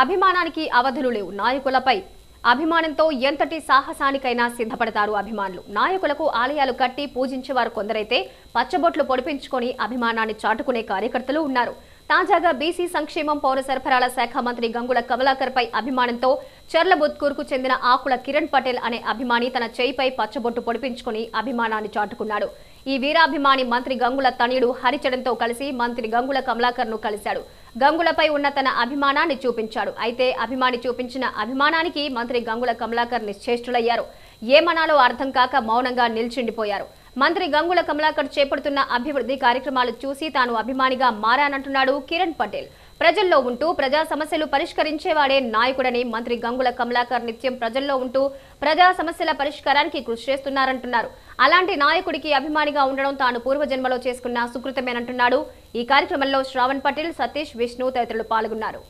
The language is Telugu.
అభిమానానికి అవధులు లేవు నాయకులపై అభిమానంతో ఎంతటి సాహసానికైనా సిద్ధపడతారు అభిమానులు నాయకులకు ఆలయాలు కట్టి పూజించేవారు కొందరైతే పచ్చబొట్లు పొడిపించుకొని అభిమానాన్ని చాటుకునే కార్యకర్తలు ఉన్నారు తాజాగా బీసీ సంక్షేమం పౌర సరఫరాల శాఖ మంత్రి గంగుల కమలాకర్ పై అభిమానంతో చర్ల కు చెందిన ఆకుల కిరణ్ పటేల్ అనే అభిమాని తన చేయిపై పచ్చబొట్టు పొడిపించుకుని అభిమానాన్ని చాటుకున్నాడు ఈ వీరాభిమాని మంత్రి గంగుల తనయుడు హరిచరణ్తో కలిసి మంత్రి గంగుల కమలాకర్ ను కలిశాడు గంగులపై ఉన్న తన అభిమానాన్ని చూపించాడు అయితే అభిమాని చూపించిన అభిమానానికి మంత్రి గంగుల కమలాకర్ నిశ్చేష్టులయ్యారు ఏమనాలో అర్థం కాక మౌనంగా నిల్చుండిపోయారు మంత్రి గంగుల కమలాకర్ చేపడుతున్న అభివృద్ధి కార్యక్రమాలు చూసి తాను అభిమానిగా మారానంటున్నాడు కిరణ్ పటేల్ ప్రజల్లో ఉంటూ ప్రజా సమస్యలు పరిష్కరించేవాడే నాయకుడని మంత్రి గంగుల కమలాకర్ నిత్యం ప్రజల్లో ఉంటూ ప్రజా సమస్యల పరిష్కారానికి కృషి చేస్తున్నారంటున్నారు అలాంటి నాయకుడికి అభిమానిగా ఉండడం తాను పూర్వజన్మలో చేసుకున్న సుకృతమేనంటున్నాడు ఈ కార్యక్రమంలో శ్రావణ్ పటేల్ సతీష్ విష్ణు తదితరులు పాల్గొన్నారు